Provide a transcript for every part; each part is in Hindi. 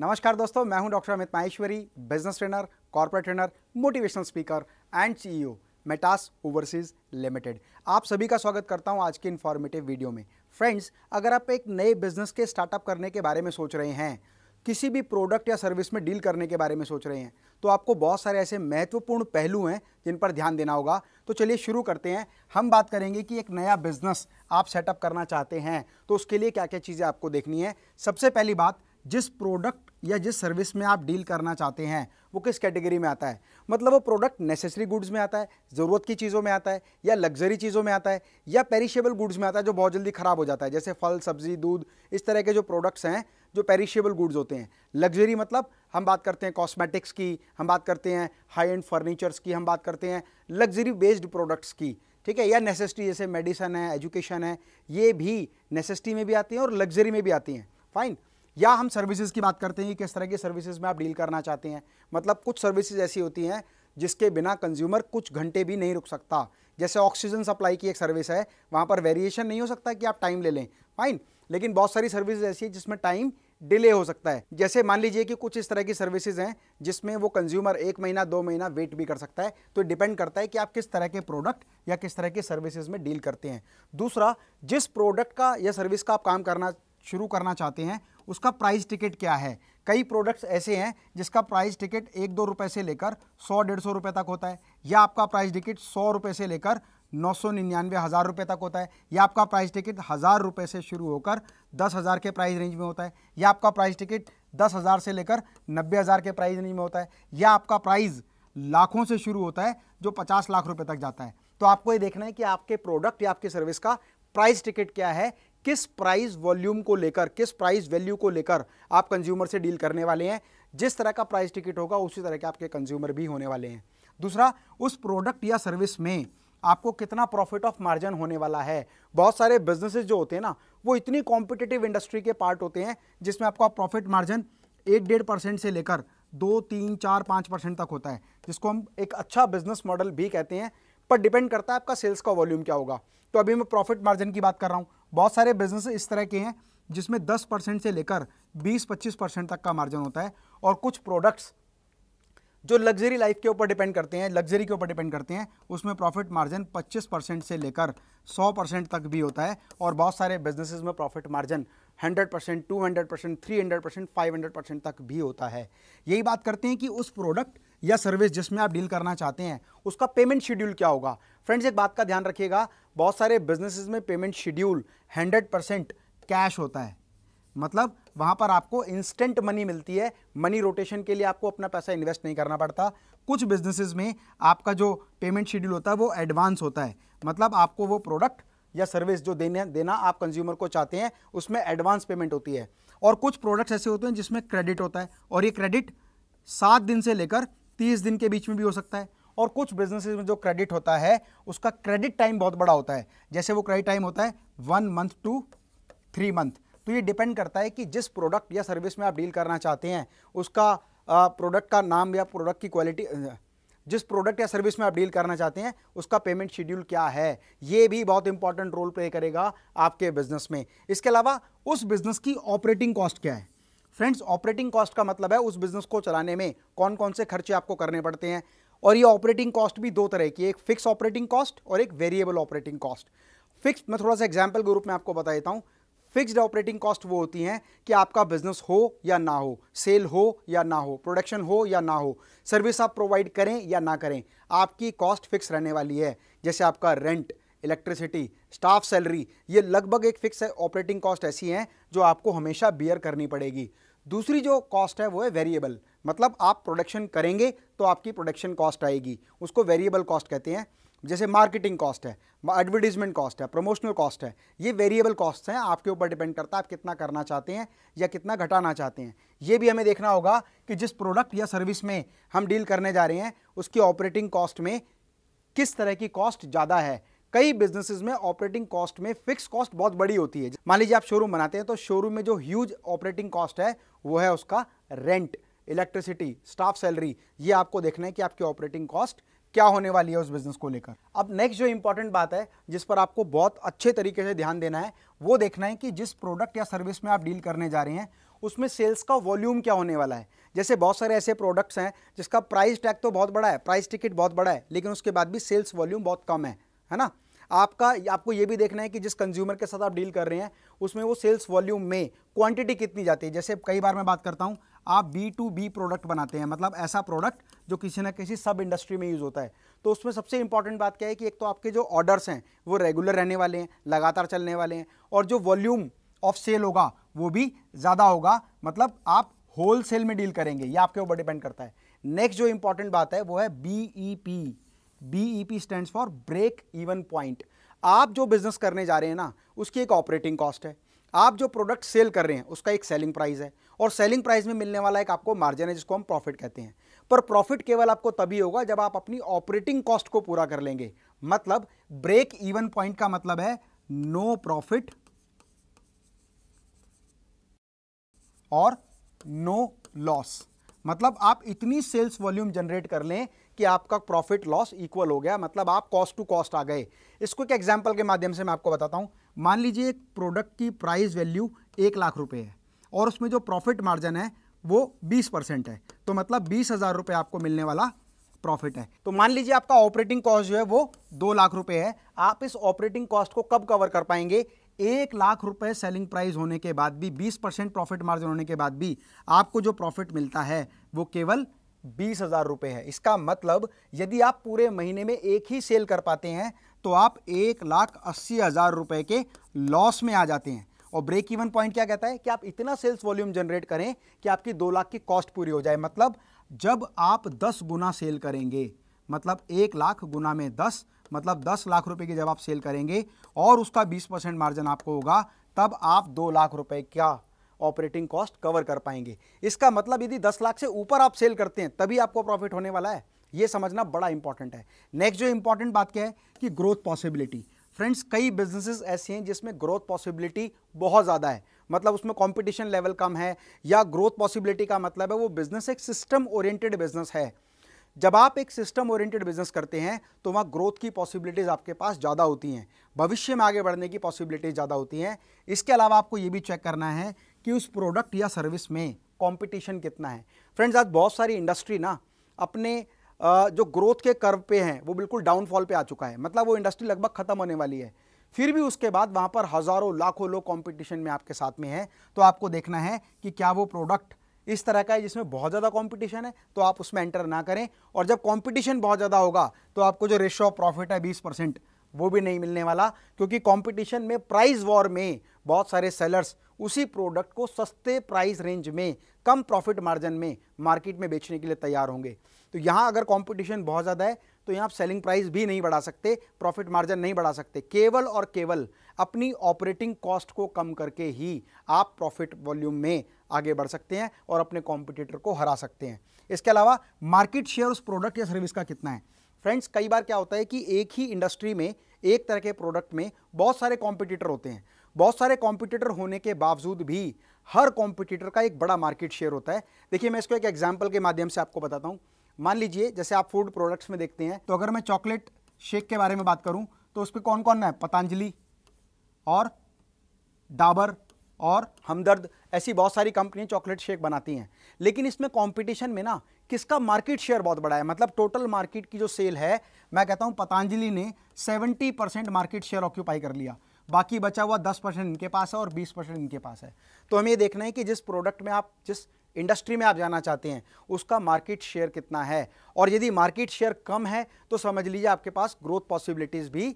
नमस्कार दोस्तों मैं हूं doctor Amit Maheshwari business trainer corporate trainer motivational speaker and CEO Metas Overseas Limited आप सभी का स्वागत करता हूं आज के इन्फॉर्मेटिव वीडियो में फ्रेंड्स अगर आप एक नए बिजनेस के स्टार्टअप करने के बारे में सोच रहे हैं किसी भी प्रोडक्ट या सर्विस में डील करने के बारे में सोच रहे हैं तो आपको बहुत सारे ऐसे महत्वपूर्ण पहलू हैं जिन पर ध्यान देना होगा तो चलिए शुरू करते हैं हम बात करेंगे कि एक नया बिजनेस आप सेटअप करना चाहते हैं तो उसके लिए क्या क्या चीज़ें आपको देखनी है सबसे पहली बात जिस प्रोडक्ट या जिस सर्विस में आप डील करना चाहते हैं वो किस कैटेगरी में आता है मतलब वो प्रोडक्ट नेसेसरी गुड्स में आता है ज़रूरत की चीज़ों में आता है या लग्जरी चीज़ों में आता है या पेरिशेबल गुड्स में आता है जो बहुत जल्दी ख़राब हो जाता है जैसे फल सब्जी दूध इस तरह के जो प्रोडक्ट्स हैं जो पेरिशेबल गुड्स होते हैं लग्जरी मतलब हम बात करते हैं कॉस्मेटिक्स की हम बात करते हैं हाई एंड फर्नीचर्स की हम बात करते हैं लग्जरी बेस्ड प्रोडक्ट्स की ठीक है या नेसेसिटी जैसे मेडिसन है एजुकेशन है ये भी नेसेसिटी में भी आती हैं और लग्जरी में भी आती हैं फाइन या हम सर्विसेज की बात करते हैं कि किस तरह की सर्विसेज में आप डील करना चाहते हैं मतलब कुछ सर्विसेज ऐसी होती हैं जिसके बिना कंज्यूमर कुछ घंटे भी नहीं रुक सकता जैसे ऑक्सीजन सप्लाई की एक सर्विस है वहाँ पर वेरिएशन नहीं हो सकता कि आप टाइम ले लें फाइन लेकिन बहुत सारी सर्विसेज ऐसी है जिसमें टाइम डिले हो सकता है जैसे मान लीजिए कि कुछ इस तरह की सर्विसेज हैं जिसमें वो कंज्यूमर एक महीना दो महीना वेट भी कर सकता है तो डिपेंड करता है कि आप किस तरह के प्रोडक्ट या किस तरह के सर्विसेज में डील करते हैं दूसरा जिस प्रोडक्ट का या सर्विस का आप काम करना शुरू करना चाहते हैं उसका प्राइस टिकट क्या है कई प्रोडक्ट्स ऐसे हैं जिसका प्राइस टिकट एक दो रुपये से लेकर सौ डेढ़ सौ रुपये तक होता है या आपका प्राइस टिकट सौ रुपये से लेकर नौ सौ निन्यानवे हज़ार रुपये तक होता है या आपका प्राइस टिकट हज़ार रुपये से शुरू होकर दस हज़ार के प्राइस रेंज में होता है या आपका प्राइस टिकट दस हज़ार से लेकर नब्बे हज़ार के प्राइस रेंज में होता है या आपका प्राइस लाखों से शुरू होता है जो पचास लाख रुपये तक जाता है तो आपको ये देखना है कि आपके प्रोडक्ट या आपकी सर्विस का प्राइस टिकट क्या है किस प्राइस वॉल्यूम को लेकर किस प्राइस वैल्यू को लेकर आप कंज्यूमर से डील करने वाले हैं जिस तरह का प्राइस टिकट होगा उसी तरह के आपके कंज्यूमर भी होने वाले हैं दूसरा उस प्रोडक्ट या सर्विस में आपको कितना प्रॉफिट ऑफ मार्जिन होने वाला है बहुत सारे बिजनेसेस जो होते हैं ना वो इतनी कॉम्पिटिटिव इंडस्ट्री के पार्ट होते हैं जिसमें आपका प्रॉफिट मार्जिन एक डेढ़ परसेंट से लेकर दो तीन चार पाँच परसेंट तक होता है जिसको हम एक अच्छा बिजनेस मॉडल भी कहते हैं पर डिपेंड करता है आपका सेल्स का वॉल्यूम क्या होगा तो अभी मैं प्रॉफिट मार्जिन की बात कर रहा हूँ बहुत सारे बिजनेस इस तरह के हैं जिसमें दस परसेंट से लेकर बीस पच्चीस परसेंट तक का मार्जिन होता है और कुछ प्रोडक्ट्स जो लग्जरी लाइफ के ऊपर डिपेंड करते हैं लग्जरी के ऊपर डिपेंड करते हैं उसमें प्रॉफिट मार्जिन पच्चीस परसेंट से लेकर सौ परसेंट तक भी होता है और बहुत सारे बिजनेसिस में profit margin hundred percent two hundred percent three hundred percent five hundred percent तक भी होता है यही बात करते हैं कि उस प्रोडक्ट या सर्विस जिसमें आप डील करना चाहते हैं उसका पेमेंट शेड्यूल क्या होगा फ्रेंड्स एक बात का ध्यान रखिएगा बहुत सारे बिजनेसेस में payment schedule hundred percent cash होता है मतलब वहाँ पर आपको इंस्टेंट मनी मिलती है मनी रोटेशन के लिए आपको अपना पैसा इन्वेस्ट नहीं करना पड़ता कुछ बिजनेसेस में आपका जो पेमेंट शेड्यूल होता है वो एडवांस होता है मतलब आपको वो प्रोडक्ट या सर्विस जो देने देना आप कंज्यूमर को चाहते हैं उसमें एडवांस पेमेंट होती है और कुछ प्रोडक्ट्स ऐसे होते हैं जिसमें क्रेडिट होता है और ये क्रेडिट सात दिन से लेकर तीस दिन के बीच में भी हो सकता है और कुछ बिजनेसेस में जो क्रेडिट होता है उसका क्रेडिट टाइम बहुत बड़ा होता है जैसे वो क्रेडिट टाइम होता है one month two three month तो ये डिपेंड करता है कि जिस प्रोडक्ट या सर्विस में आप डील करना चाहते हैं उसका प्रोडक्ट का नाम या प्रोडक्ट की क्वालिटी जिस प्रोडक्ट या सर्विस में आप डील करना चाहते हैं उसका पेमेंट शेड्यूल क्या है ये भी बहुत इंपॉर्टेंट रोल प्ले करेगा आपके बिजनेस में इसके अलावा उस बिजनेस की ऑपरेटिंग कॉस्ट क्या है फ्रेंड्स ऑपरेटिंग कॉस्ट का मतलब है उस बिजनेस को चलाने में कौन कौन से खर्चे आपको करने पड़ते हैं और ये ऑपरेटिंग कॉस्ट भी दो तरह की एक फिक्स ऑपरेटिंग कॉस्ट और एक वेरिएबल ऑपरेटिंग कॉस्ट फिक्स मैं थोड़ा सा एग्जाम्पल के रूप में आपको बता देता हूँ फिक्स्ड ऑपरेटिंग कॉस्ट वो होती हैं कि आपका बिजनेस हो या ना हो सेल हो या ना हो प्रोडक्शन हो या ना हो सर्विस आप प्रोवाइड करें या ना करें आपकी कॉस्ट फिक्स रहने वाली है जैसे आपका रेंट इलेक्ट्रिसिटी स्टाफ सैलरी ये लगभग एक फिक्स ऑपरेटिंग कॉस्ट ऐसी हैं जो आपको हमेशा बियर करनी पड़ेगी दूसरी जो कॉस्ट है वो है वेरिएबल मतलब आप प्रोडक्शन करेंगे तो आपकी प्रोडक्शन कॉस्ट आएगी उसको वेरिएबल कॉस्ट कहते हैं जैसे मार्केटिंग कॉस्ट है एडवर्टीजमेंट कॉस्ट है प्रमोशनल कॉस्ट है ये वेरिएबल कॉस्ट हैं आपके ऊपर डिपेंड करता है आप कितना करना चाहते हैं या कितना घटाना चाहते हैं ये भी हमें देखना होगा कि जिस प्रोडक्ट या सर्विस में हम डील करने जा रहे हैं उसकी ऑपरेटिंग कॉस्ट में किस तरह की कॉस्ट ज़्यादा है कई बिजनेसेस में ऑपरेटिंग कॉस्ट में फिक्स कॉस्ट बहुत बड़ी होती है मान लीजिए आप शोरूम बनाते हैं तो शोरूम में जो ह्यूज ऑपरेटिंग कॉस्ट है वो है उसका रेंट इलेक्ट्रिसिटी स्टाफ सैलरी ये आपको देखना है कि आपकी ऑपरेटिंग कॉस्ट क्या होने वाली है उस बिजनेस को लेकर अब नेक्स्ट जो इंपॉर्टेंट बात है जिस पर आपको बहुत अच्छे तरीके से ध्यान देना है वो देखना है कि जिस प्रोडक्ट या सर्विस में आप डील करने जा रहे हैं उसमें सेल्स का वॉल्यूम क्या होने वाला है जैसे बहुत सारे ऐसे प्रोडक्ट्स हैं जिसका प्राइस टैग तो बहुत बड़ा है प्राइस टिकट बहुत बड़ा है लेकिन उसके बाद भी सेल्स वॉल्यूम बहुत कम है है ना आपका आपको ये भी देखना है कि जिस कंज्यूमर के साथ आप डील कर रहे हैं उसमें वो सेल्स वॉल्यूम में क्वांटिटी कितनी जाती है जैसे कई बार मैं बात करता हूँ आप बी टू बी प्रोडक्ट बनाते हैं मतलब ऐसा प्रोडक्ट जो किसी ना किसी सब इंडस्ट्री में यूज़ होता है तो उसमें सबसे इंपॉर्टेंट बात क्या है कि एक तो आपके जो ऑर्डर्स हैं वो रेगुलर रहने वाले हैं लगातार चलने वाले हैं और जो वॉल्यूम ऑफ सेल होगा वो भी ज़्यादा होगा मतलब आप होल सेल में डील करेंगे ये आपके ऊपर डिपेंड करता है नेक्स्ट जो इंपॉर्टेंट बात है वो है B E P BEP e stands for break even point आप जो बिजनेस करने जा रहे हैं ना उसकी एक ऑपरेटिंग कॉस्ट है आप जो प्रोडक्ट सेल कर रहे हैं उसका एक सेलिंग प्राइस है और सेलिंग प्राइस में मिलने वाला एक आपको मार्जिन है जिसको हम प्रॉफिट कहते हैं पर प्रॉफिट केवल आपको तभी होगा जब आप अपनी ऑपरेटिंग कॉस्ट को पूरा कर लेंगे मतलब ब्रेक इवन पॉइंट का मतलब है नो प्रॉफिट और नो लॉस मतलब आप इतनी सेल्स वॉल्यूम जनरेट कर लें कि आपका प्रॉफिट लॉस इक्वल हो गया मतलब आप कॉस्ट टू कॉस्ट आ गए इसको एक एग्जाम्पल के माध्यम से मैं आपको बताता हूँ मान लीजिए एक प्रोडक्ट की प्राइस वैल्यू एक लाख रुपये है और उसमें जो प्रॉफिट मार्जिन है वो बीस परसेंट है तो मतलब बीस हज़ार रुपये आपको मिलने वाला प्रॉफिट है तो मान लीजिए आपका ऑपरेटिंग कॉस्ट जो है वो दो लाख रुपए है आप इस ऑपरेटिंग कॉस्ट को कब कवर कर पाएंगे एक लाख रुपए सेलिंग प्राइस होने के बाद भी बीस परसेंट प्रॉफिट मार्जिन होने के बाद भी आपको जो प्रॉफिट मिलता है वो केवल बीस हज़ार रुपये है इसका मतलब यदि आप पूरे महीने में एक ही सेल कर पाते हैं तो आप एक लाख अस्सी हज़ार रुपए के लॉस में आ जाते हैं और ब्रेक इवन पॉइंट क्या कहता है कि आप इतना सेल्स वॉल्यूम जनरेट करें कि आपकी दो लाख की कॉस्ट पूरी हो जाए मतलब जब आप दस गुना सेल करेंगे मतलब एक लाख गुना में दस मतलब दस लाख रुपए की जब आप सेल करेंगे और उसका बीस परसेंट मार्जिन आपको होगा तब आप दो लाख रुपए का ऑपरेटिंग कॉस्ट कवर कर पाएंगे इसका मतलब यदि दस लाख से ऊपर आप सेल करते हैं तभी आपको प्रॉफिट होने वाला है ये समझना बड़ा इंपॉर्टेंट है नेक्स्ट जो इंपॉर्टेंट बात क्या है कि ग्रोथ पॉसिबिलिटी फ्रेंड्स कई बिजनेसेस ऐसे हैं जिसमें ग्रोथ पॉसिबिलिटी बहुत ज़्यादा है मतलब उसमें कंपटीशन लेवल कम है या ग्रोथ पॉसिबिलिटी का मतलब है वो बिजनेस एक सिस्टम ओरिएंटेड बिजनेस है जब आप एक सिस्टम ओरिएंटेड बिजनेस करते हैं तो वहाँ ग्रोथ की पॉसिबिलिटीज़ आपके पास ज़्यादा होती हैं भविष्य में आगे बढ़ने की पॉसिबिलिटीज़ ज़्यादा होती हैं इसके अलावा आपको ये भी चेक करना है कि उस प्रोडक्ट या सर्विस में कंपटीशन कितना है फ्रेंड्स आज बहुत सारी इंडस्ट्री ना अपने जो ग्रोथ के कर्व पे हैं वो बिल्कुल डाउनफॉल पे आ चुका है मतलब वो इंडस्ट्री लगभग ख़त्म होने वाली है फिर भी उसके बाद वहाँ पर हज़ारों लाखों लोग कॉम्पिटिशन में आपके साथ में है तो आपको देखना है कि क्या वो प्रोडक्ट इस तरह का है जिसमें बहुत ज़्यादा कंपटीशन है तो आप उसमें एंटर ना करें और जब कंपटीशन बहुत ज़्यादा होगा तो आपको जो रेशो ऑफ प्रॉफिट है बीस परसेंट वो भी नहीं मिलने वाला क्योंकि कंपटीशन में प्राइस वॉर में बहुत सारे सेलर्स उसी प्रोडक्ट को सस्ते प्राइस रेंज में कम प्रॉफिट मार्जिन में मार्केट में बेचने के लिए तैयार होंगे तो यहाँ अगर कंपटीशन बहुत ज़्यादा है तो यहाँ आप सेलिंग प्राइस भी नहीं बढ़ा सकते प्रॉफिट मार्जिन नहीं बढ़ा सकते केवल और केवल अपनी ऑपरेटिंग कॉस्ट को कम करके ही आप प्रॉफिट वॉल्यूम में आगे बढ़ सकते हैं और अपने कॉम्पिटिटर को हरा सकते हैं इसके अलावा मार्केट शेयर उस प्रोडक्ट या सर्विस का कितना है फ्रेंड्स कई बार क्या होता है कि एक ही इंडस्ट्री में एक तरह के प्रोडक्ट में बहुत सारे कॉम्पिटिटर होते हैं बहुत सारे कॉम्पिटिटर होने के बावजूद भी हर कॉम्पिटिटर का एक बड़ा मार्केट शेयर होता है देखिए मैं इसको एक एग्जाम्पल के माध्यम से आपको बताता हूँ मान लीजिए जैसे आप फूड प्रोडक्ट्स में देखते हैं तो अगर मैं चॉकलेट शेक के बारे में बात करूँ तो उस पर कौन कौन है पतंजलि और डाबर और हमदर्द ऐसी बहुत सारी कंपनियाँ चॉकलेट शेक बनाती हैं लेकिन इसमें कॉम्पिटिशन में ना किसका मार्केट शेयर बहुत बड़ा है मतलब टोटल मार्केट की जो सेल है मैं कहता हूं पतंजलि ने 70 परसेंट मार्केट शेयर ऑक्यूपाई कर लिया बाकी बचा हुआ दस परसेंट इनके पास है और बीस परसेंट इनके पास है तो हमें ये देखना है कि जिस प्रोडक्ट में आप जिस इंडस्ट्री में आप जाना चाहते हैं उसका मार्केट शेयर कितना है और यदि मार्केट शेयर कम है तो समझ लीजिए आपके पास ग्रोथ पॉसिबिलिटीज़ भी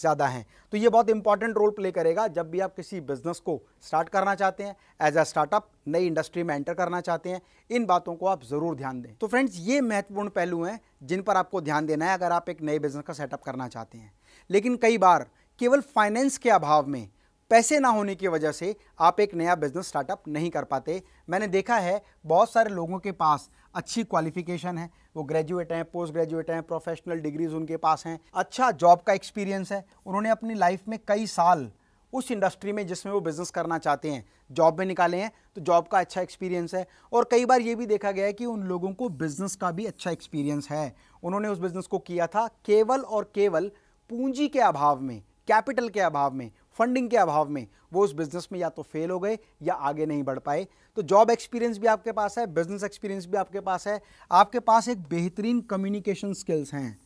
ज़्यादा हैं तो ये बहुत इंपॉर्टेंट रोल प्ले करेगा जब भी आप किसी बिजनेस को स्टार्ट करना चाहते हैं एज अ स्टार्टअप नई इंडस्ट्री में एंटर करना चाहते हैं इन बातों को आप ज़रूर ध्यान दें तो फ्रेंड्स ये महत्वपूर्ण पहलू हैं जिन पर आपको ध्यान देना है अगर आप एक नए बिजनेस का सेटअप करना चाहते हैं लेकिन कई बार केवल फाइनेंस के अभाव में पैसे ना होने की वजह से आप एक नया बिजनेस स्टार्टअप नहीं कर पाते मैंने देखा है बहुत सारे लोगों के पास अच्छी क्वालिफिकेशन है वो ग्रेजुएट हैं पोस्ट ग्रेजुएट हैं प्रोफेशनल डिग्रीज उनके पास हैं अच्छा जॉब का एक्सपीरियंस है उन्होंने अपनी लाइफ में कई साल उस इंडस्ट्री में जिसमें वो बिज़नेस करना चाहते हैं जॉब में निकाले हैं तो जॉब का अच्छा एक्सपीरियंस है और कई बार ये भी देखा गया है कि उन लोगों को बिज़नेस का भी अच्छा एक्सपीरियंस है उन्होंने उस बिज़नेस को किया था केवल और केवल पूंजी के अभाव में कैपिटल के अभाव में फंडिंग के अभाव में वो उस बिज़नेस में या तो फेल हो गए या आगे नहीं बढ़ पाए तो जॉब एक्सपीरियंस भी आपके पास है बिजनेस एक्सपीरियंस भी आपके पास है आपके पास एक बेहतरीन कम्युनिकेशन स्किल्स हैं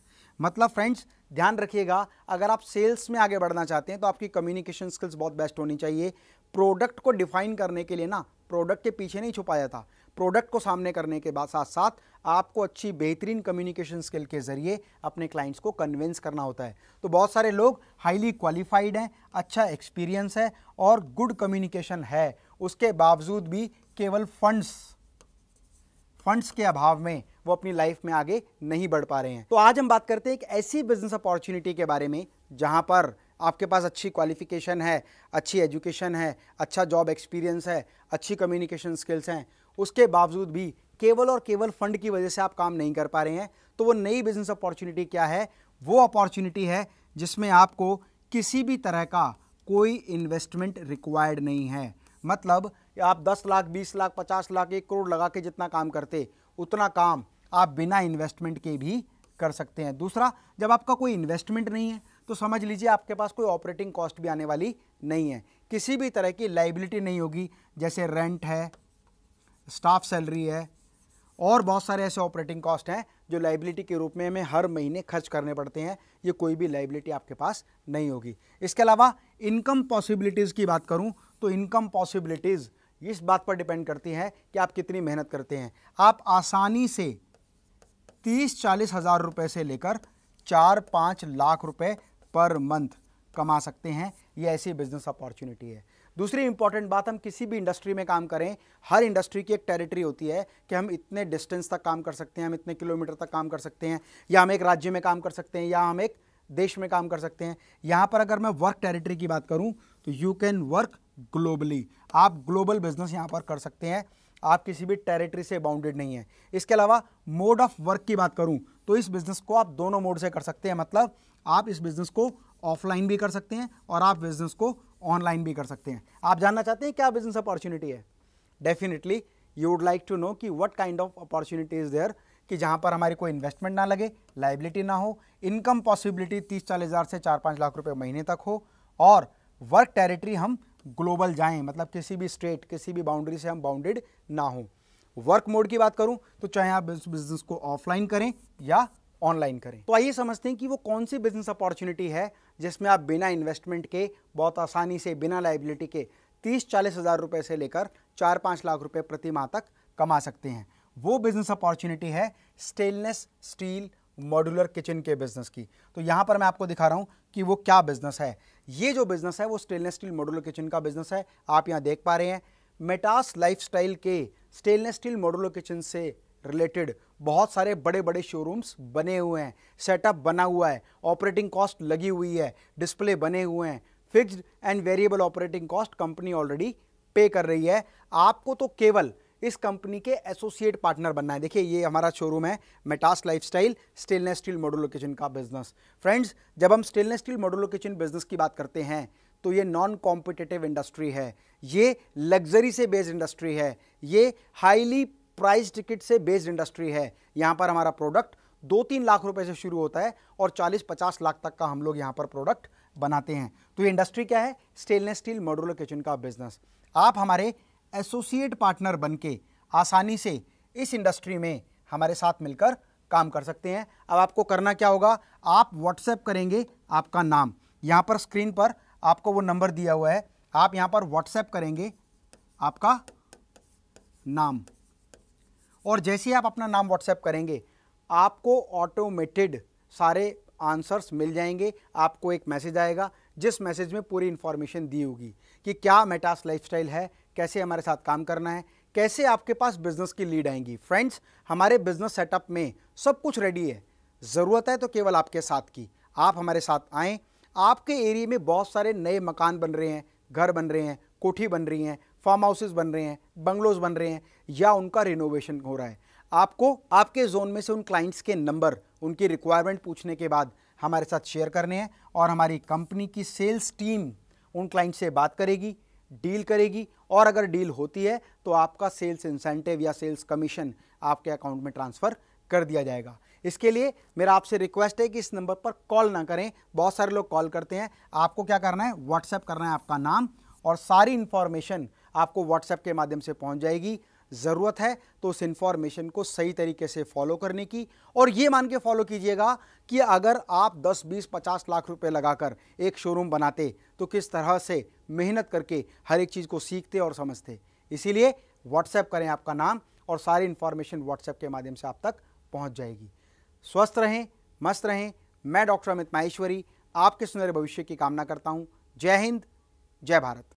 मतलब फ्रेंड्स ध्यान रखिएगा अगर आप सेल्स में आगे बढ़ना चाहते हैं तो आपकी कम्युनिकेशन स्किल्स बहुत बेस्ट होनी चाहिए प्रोडक्ट को डिफाइन करने के लिए ना प्रोडक्ट के पीछे नहीं छुपाया था प्रोडक्ट को सामने करने के बाद साथ साथ आपको अच्छी बेहतरीन कम्युनिकेशन स्किल के ज़रिए अपने क्लाइंट्स को कन्विंस करना होता है तो बहुत सारे लोग हाईली क्वालिफाइड हैं अच्छा एक्सपीरियंस है और गुड कम्युनिकेशन है उसके बावजूद भी केवल फंड्स फंड्स के अभाव में वो अपनी लाइफ में आगे नहीं बढ़ पा रहे हैं तो आज हम बात करते हैं एक ऐसी बिजनेस अपॉर्चुनिटी के बारे में जहां पर आपके पास अच्छी क्वालिफ़िकेशन है अच्छी एजुकेशन है अच्छा जॉब एक्सपीरियंस है अच्छी कम्युनिकेशन स्किल्स हैं उसके बावजूद भी केवल और केवल फंड की वजह से आप काम नहीं कर पा रहे हैं तो वो नई बिजनेस अपॉर्चुनिटी क्या है वो अपॉर्चुनिटी है जिसमें आपको किसी भी तरह का कोई इन्वेस्टमेंट रिक्वायर्ड नहीं है मतलब आप 10 लाख 20 लाख 50 लाख एक करोड़ लगा के जितना काम करते उतना काम आप बिना इन्वेस्टमेंट के भी कर सकते हैं दूसरा जब आपका कोई इन्वेस्टमेंट नहीं है तो समझ लीजिए आपके पास कोई ऑपरेटिंग कॉस्ट भी आने वाली नहीं है किसी भी तरह की लाइबिलिटी नहीं होगी जैसे रेंट है स्टाफ सैलरी है और बहुत सारे ऐसे ऑपरेटिंग कॉस्ट हैं जो लाइबिलिटी के रूप में हमें हर महीने खर्च करने पड़ते हैं ये कोई भी लाइबिलिटी आपके पास नहीं होगी इसके अलावा इनकम पॉसिबिलिटीज़ की बात करूँ तो इनकम पॉसिबिलिटीज़ इस बात पर डिपेंड करती है कि आप कितनी मेहनत करते हैं आप आसानी से तीस चालीस हज़ार रुपये से लेकर चार पाँच लाख रुपए पर मंथ कमा सकते हैं ये ऐसी बिजनेस अपॉर्चुनिटी है दूसरी इंपॉर्टेंट बात हम किसी भी इंडस्ट्री में काम करें हर इंडस्ट्री की एक टेरिटरी होती है कि हम इतने डिस्टेंस तक काम कर सकते हैं हम इतने किलोमीटर तक काम कर सकते हैं या हम एक राज्य में काम कर सकते हैं या हम एक देश में काम कर सकते हैं यहाँ पर अगर मैं वर्क टेरिटरी की बात करूँ तो यू कैन वर्क ग्लोबली आप ग्लोबल बिजनेस यहाँ पर कर सकते हैं आप किसी भी टेरिटरी से बाउंडेड नहीं है इसके अलावा मोड ऑफ वर्क की बात करूँ तो इस बिजनेस को आप दोनों मोड से कर सकते हैं मतलब आप इस बिज़नेस को ऑफलाइन भी कर सकते हैं और आप बिज़नेस को ऑनलाइन भी कर सकते हैं आप जानना चाहते हैं क्या बिज़नेस अपॉर्चुनिटी है definitely you would like to know कि what kind of opportunity is there कि जहाँ पर हमारी कोई इन्वेस्टमेंट ना लगे लाइबिलिटी ना हो इनकम पॉसिबिलिटी तीस चालीस हज़ार से चार पाँच लाख रुपए महीने तक हो और वर्क टेरिटरी हम ग्लोबल जाएं मतलब किसी भी स्टेट किसी भी बाउंड्री से हम बाउंडेड ना हो वर्क मोड की बात करूं तो चाहे आप बिज़नेस को ऑफलाइन करें या ऑनलाइन करें तो आइए समझते हैं कि वो कौन सी बिजनेस अपॉर्चुनिटी है जिसमें आप बिना इन्वेस्टमेंट के बहुत आसानी से बिना लाइबिलिटी के तीस चालीस हज़ार रुपये से लेकर चार पाँच लाख रुपये प्रति माह तक कमा सकते हैं वो बिजनेस अपॉर्चुनिटी है स्टेनलेस स्टील मॉड्यूलर किचन के बिजनेस की तो यहाँ पर मैं आपको दिखा रहा हूँ कि वो क्या बिजनेस है ये जो बिजनेस है वो स्टेनलेस स्टील मॉड्यूलर किचन का बिजनेस है आप यहाँ देख पा रहे हैं मेटास लाइफस्टाइल के स्टेनलेस स्टील मॉड्यूलर किचन से रिलेटेड बहुत सारे बड़े बड़े शोरूम्स बने हुए हैं सेटअप बना हुआ है ऑपरेटिंग कॉस्ट लगी हुई है डिस्प्ले बने हुए हैं fixed and variable operating cost company already pay कर रही है आपको तो केवल इस कंपनी के एसोसिएट पार्टनर बनना है देखिए ये हमारा शोरूम है Metas life style stainless steel modular kitchen का बिजनेस फ्रेंड्स जब हम stainless steel modular kitchen business की बात करते हैं तो ये नॉन कॉम्पिटेटिव इंडस्ट्री है ये लग्जरी से बेस्ड इंडस्ट्री है ये हाईली प्राइस टिकट से बेस्ड इंडस्ट्री है यहाँ पर हमारा प्रोडक्ट दो तीन लाख रुपए से शुरू होता है और 40-50 लाख तक का हम लोग यहाँ पर प्रोडक्ट बनाते हैं तो ये इंडस्ट्री क्या है स्टेनलेस स्टील मॉडुलर किचन का बिजनेस आप हमारे एसोसिएट पार्टनर बनके आसानी से इस इंडस्ट्री में हमारे साथ मिलकर काम कर सकते हैं अब आपको करना क्या होगा आप व्हाट्सएप करेंगे आपका नाम यहाँ पर स्क्रीन पर आपको वो नंबर दिया हुआ है आप यहाँ पर व्हाट्सएप करेंगे आपका नाम और जैसे ही आप अपना नाम व्हाट्सएप करेंगे आपको ऑटोमेटेड सारे आंसर्स मिल जाएंगे आपको एक मैसेज आएगा जिस मैसेज में पूरी इन्फॉर्मेशन दी होगी कि क्या मेटास लाइफस्टाइल है कैसे हमारे साथ काम करना है कैसे आपके पास बिजनेस की लीड आएंगी फ्रेंड्स हमारे बिजनेस सेटअप में सब कुछ रेडी है ज़रूरत है तो केवल आपके साथ की आप हमारे साथ आएँ आपके एरिए में बहुत सारे नए मकान बन रहे हैं घर बन रहे हैं कोठी बन रही हैं फार्म हाउसेज बन रहे हैं बंगलोज बन रहे हैं या उनका रिनोवेशन हो रहा है आपको आपके जोन में से उन क्लाइंट्स के नंबर उनकी रिक्वायरमेंट पूछने के बाद हमारे साथ शेयर करने हैं और हमारी कंपनी की सेल्स टीम उन क्लाइंट से बात करेगी डील करेगी और अगर डील होती है तो आपका सेल्स इंसेंटिव या सेल्स कमीशन आपके अकाउंट में ट्रांसफ़र कर दिया जाएगा इसके लिए मेरा आपसे रिक्वेस्ट है कि इस नंबर पर कॉल ना करें बहुत सारे लोग कॉल करते हैं आपको क्या करना है व्हाट्सएप करना है आपका नाम और सारी इन्फॉर्मेशन आपको व्हाट्सएप के माध्यम से पहुंच जाएगी ज़रूरत है तो उस इन्फॉर्मेशन को सही तरीके से फॉलो करने की और ये मान के फॉलो कीजिएगा कि अगर आप 10, 20, 50 लाख रुपए लगाकर एक शोरूम बनाते तो किस तरह से मेहनत करके हर एक चीज़ को सीखते और समझते इसीलिए व्हाट्सएप करें आपका नाम और सारी इन्फॉर्मेशन व्हाट्सएप के माध्यम से आप तक पहुँच जाएगी स्वस्थ रहें मस्त रहें मैं डॉक्टर अमित माहेश्वरी आपके सुनहरे भविष्य की कामना करता हूँ जय हिंद जय भारत